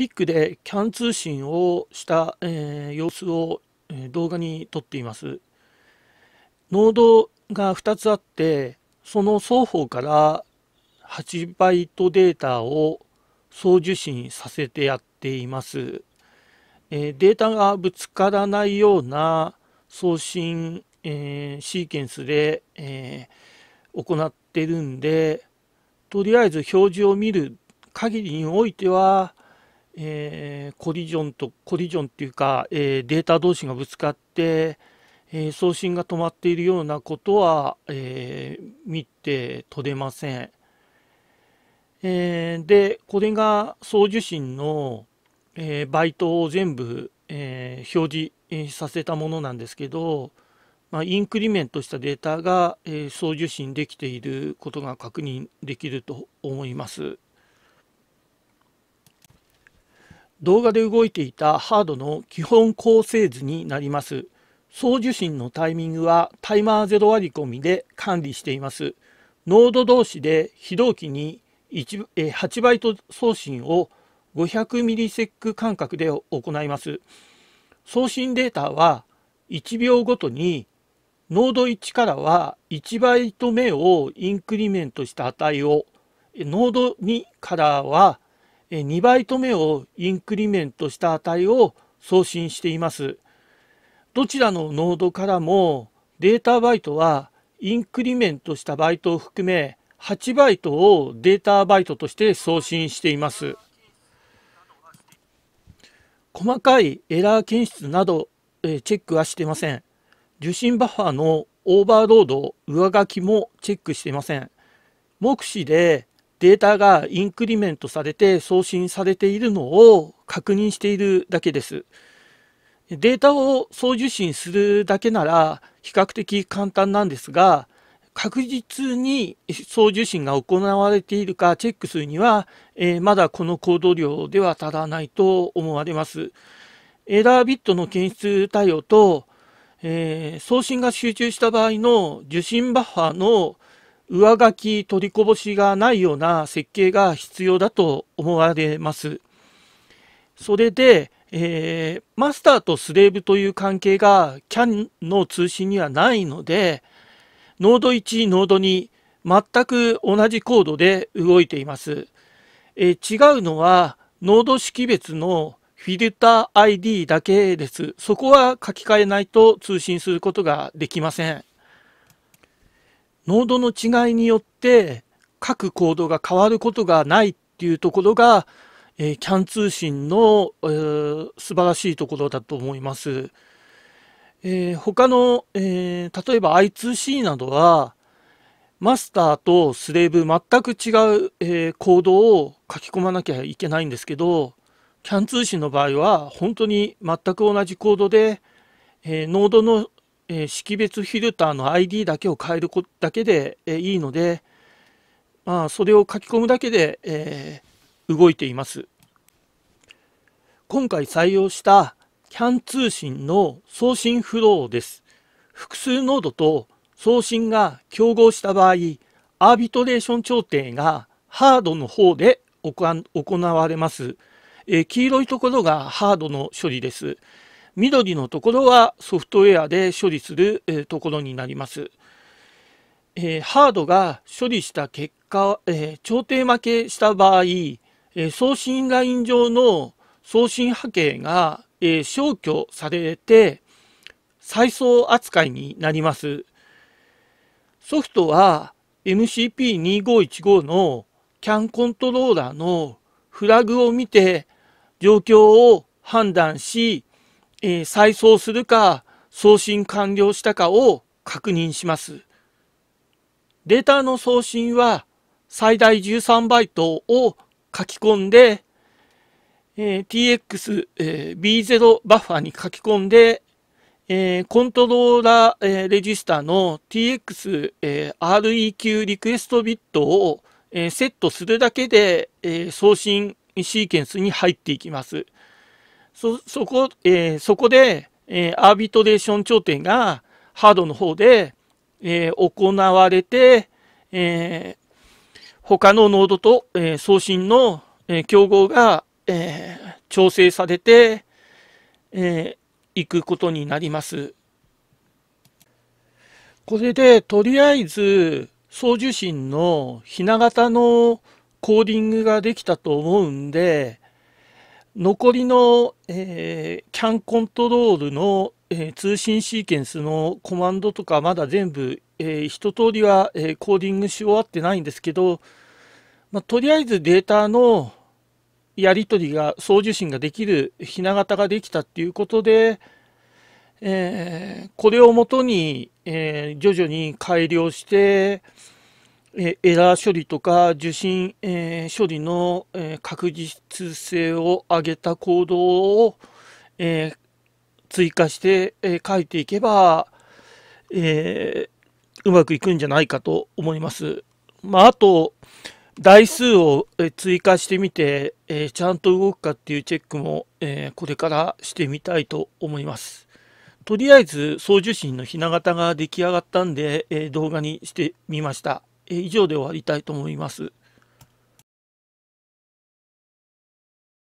ピックでキャン通信をした、えー、様子を、え動画に撮っています。ノードが2つあって、その双方から8バイトデータを送受信させてやっています。えデータがぶつからないような送信、えー、シーケンスで、えー、行ってるんで、とりあえず表示を見る限りにおいては、えー、コリジョンとコリジョンっていうか、えー、データ同士がぶつかって、えー、送信が止まっているようなことは、え見て取れません。えでこれが送受信の、えバイトを全部、え表示させたものなんですけど、まあ、インクリメントしたデータが、え送受信できていることが確認できると思います。動画で動いていたハードの基本構成図になります。送受信のタイミングはタイマーゼロ割り込みで管理しています。ノード同士で非同期に8バイト送信を500ミリセック間隔で行います。送信データは1秒ごとにノード1からは1バイト目をインクリメントした値をノード2からは2バイト目をインクリメントした値を送信しています。どちらのノードからもデータバイトはインクリメントしたバイトを含め8バイトをデータバイトとして送信しています。細かいエラー検出など、えチェックはしてません。受信バッファーのオーバーロード、上書きもチェックしていません。目視でデータがインクリメントされて送信されているのを確認しているだけです。データを送受信するだけなら比較的簡単なんですが、確実に送受信が行われているかチェックするには、えー、まだこの行動量では足らないと思われます。エラービットの検出対応と、えー、送信が集中した場合の受信バッファーの上書き取りこぼしがないような設計が必要だと思われます。それで、えー、マスターとスレーブという関係が CAN の通信にはないので、ノード1、ノード2、全く同じコードで動いています。えー、違うのは、ノード識別のフィルター ID だけです。そこは書き換えないと通信することができません。濃度の違いによって各行動が変わることがないっていうところが、えー、キャン通信の、えー、素晴らしいところだと思います。えー、他の、えー、例えば I2C などはマスターとスレーブ全く違う、えー、コードを書き込まなきゃいけないんですけど CAN 通信の場合は本当に全く同じコードで、えー、ノードのえー、識別フィルターの ID だけを変えるこだけで、えー、いいので、まあ、それを書き込むだけで、えー、動いています。今回採用した CAN 通信の送信フローです。複数ノードと送信が競合した場合、アービトレーション調停がハードの方で行われます。えー、黄色いところがハードの処理です。緑のところはソフトウェアで処理する、えところになります。えハードが処理した結果、え調停負けした場合、え送信ライン上の送信波形が、え消去されて再送扱いになります。ソフトは MCP2515 の CAN コントローラーのフラグを見て状況を判断しえー、再送するか送信完了したかを確認します。データの送信は最大13バイトを書き込んで、えー、TX、えー、B0 バッファに書き込んで、えー、コントローラー、えー、レジスターの TX、え REQ リクエストビットを、えー、セットするだけで、えー、送信シーケンスに入っていきます。そ、そこ、えー、そこで、えー、アービトレーション調停がハードの方で、えー、行われて、えー、他のノードと、えー、送信の、えー、競合が、えー、調整されて、えー、いくことになります。これで、とりあえず、送受信のひな型のコーディングができたと思うんで、残りの、えー、CAN コントロールの、えー、通信シーケンスのコマンドとかまだ全部、えー、一通りは、えー、コーディングし終わってないんですけど、まあ、とりあえずデータのやり取りが送受信ができるひな型ができたっていうことで、えー、これをもとに、えー、徐々に改良して、えエラー処理とか受信、え処理の、え確実性を上げた行動を、え追加して、え書いていけば、えうまくいくんじゃないかと思います。まあ、あと台数を追加してみて、えちゃんと動くかっていうチェックも、えこれからしてみたいと思います。とりあえず送受信のひな形が出来上がったんで、え動画にしてみました。以上で終わりたいと思います。